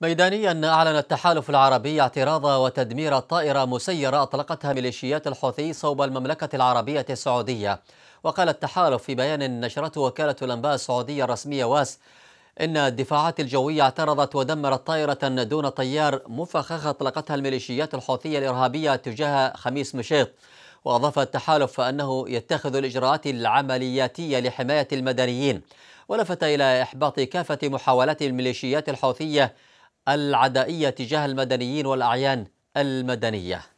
ميدانيا أعلن التحالف العربي اعتراض وتدمير طائرة مسيرة أطلقتها ميليشيات الحوثي صوب المملكة العربية السعودية وقال التحالف في بيان نشرته وكالة الأنباء السعودية الرسمية واس إن الدفاعات الجوية اعترضت ودمرت طائرة دون طيار مفخخة أطلقتها الميليشيات الحوثية الإرهابية تجاه خميس مشيط وأضاف التحالف أنه يتخذ الإجراءات العملياتية لحماية المدنيين ولفت إلى إحباط كافة محاولات الميليشيات الحوثية العدائية تجاه المدنيين والأعيان المدنية